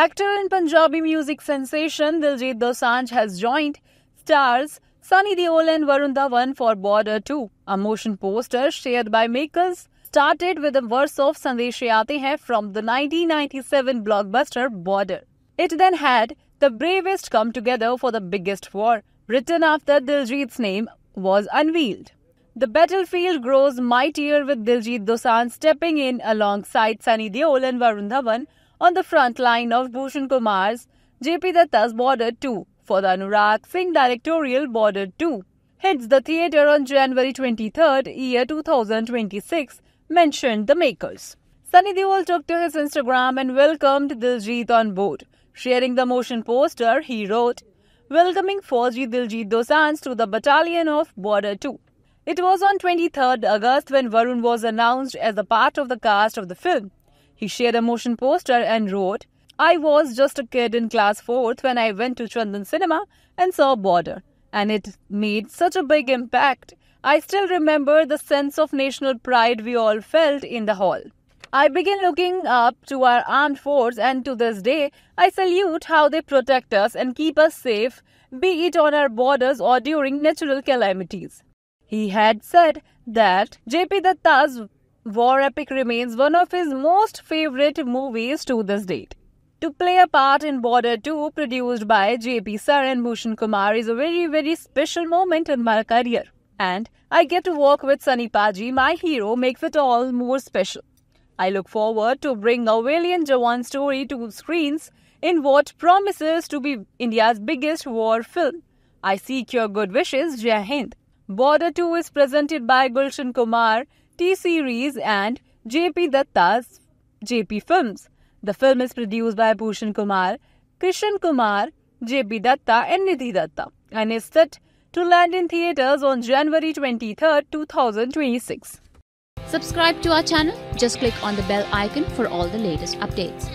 Actor and Punjabi music sensation Diljit Dosanjh has joined stars Sunny Deol and Varun Dhawan for Border 2. A motion poster shared by makers started with a verse of Sandesh Aate Hai from the 1997 blockbuster Border. It then had the bravest come together for the biggest war, written after Diljit's name was unveiled. The battlefield grows mightier with Diljit Dosanjh stepping in alongside Sunny Deol and Varun Dhawan on the front line of Bhushan Kumar's JP Datta's Border 2 for the Anurag Singh directorial Border 2 hits the theatre on January 23rd, year 2026, mentioned the makers. Sunny Deol took to his Instagram and welcomed Diljit on board. Sharing the motion poster, he wrote, Welcoming Fauji Diljit Dosans to the battalion of Border 2. It was on 23rd August when Varun was announced as a part of the cast of the film. He shared a motion poster and wrote, I was just a kid in class 4th when I went to Chandan Cinema and saw Border, and it made such a big impact. I still remember the sense of national pride we all felt in the hall. I began looking up to our armed force, and to this day, I salute how they protect us and keep us safe, be it on our borders or during natural calamities. He had said that J.P. Datta's War Epic remains one of his most favorite movies to this date. To play a part in Border 2, produced by J.P. Sir and Bhushan Kumar, is a very, very special moment in my career. And I get to work with Sunny Paji, my hero, makes it all more special. I look forward to bring a Valiant Jawan story to screens in what promises to be India's biggest war film. I seek your good wishes, Jai Hind. Border 2 is presented by Gulshan Kumar, T Series and JP Datta's JP Films. The film is produced by Bhushan Kumar, Krishan Kumar, JP Datta, and Nidhi Datta and is set to land in theaters on January 23, 2026. Subscribe to our channel, just click on the bell icon for all the latest updates.